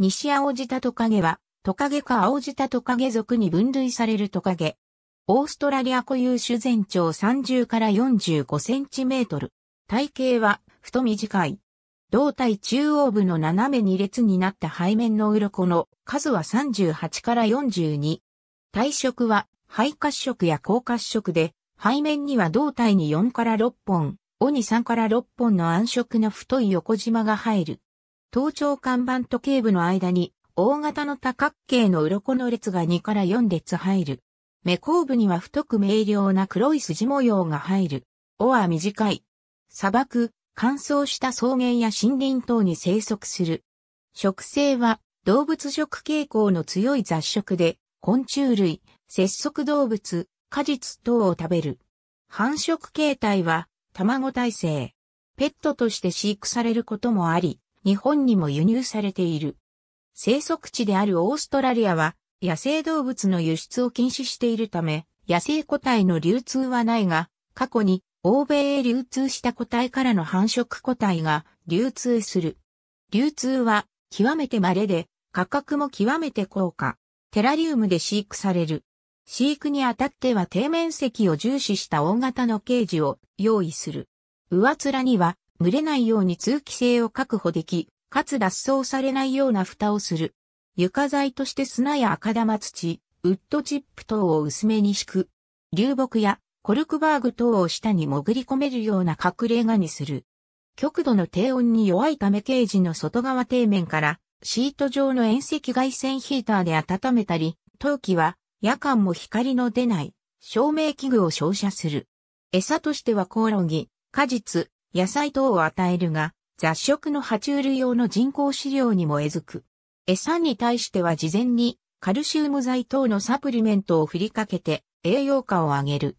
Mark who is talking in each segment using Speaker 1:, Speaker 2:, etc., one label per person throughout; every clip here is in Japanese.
Speaker 1: 西青ジタトカゲは、トカゲか青ジタトカゲ属に分類されるトカゲ。オーストラリア固有種全長30から45センチメートル。体型は、太短い。胴体中央部の斜め2列になった背面の鱗の数は38から42。体色は、肺褐色や高褐色で、背面には胴体に4から6本、尾に3から6本の暗色の太い横縞が入る。頭頂看板と頸部の間に、大型の多角形の鱗の列が2から4列入る。目後部には太く明瞭な黒い筋模様が入る。尾は短い。砂漠、乾燥した草原や森林等に生息する。植生は動物食傾向の強い雑食で、昆虫類、節足動物、果実等を食べる。繁殖形態は卵体制。ペットとして飼育されることもあり、日本にも輸入されている。生息地であるオーストラリアは野生動物の輸出を禁止しているため、野生個体の流通はないが、過去に欧米へ流通した個体からの繁殖個体が流通する。流通は極めて稀で価格も極めて高価。テラリウムで飼育される。飼育にあたっては底面積を重視した大型のケージを用意する。上面には群れないように通気性を確保でき、かつ脱走されないような蓋をする。床材として砂や赤玉土、ウッドチップ等を薄めに敷く。流木やコルクバーグ等を下に潜り込めるような隠れ家にする。極度の低温に弱いためケージの外側底面からシート状の遠赤外線ヒーターで温めたり、陶器は夜間も光の出ない照明器具を照射する。餌としてはコオロギ、果実、野菜等を与えるが、雑食の爬虫類用の人工飼料にもえずく。餌に対しては事前にカルシウム剤等のサプリメントを振りかけて栄養価を上げる。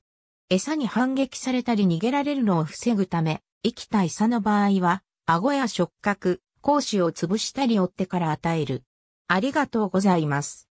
Speaker 1: 餌に反撃されたり逃げられるのを防ぐため、生きた餌の場合は、顎や触覚、講師を潰したり追ってから与える。ありがとうございます。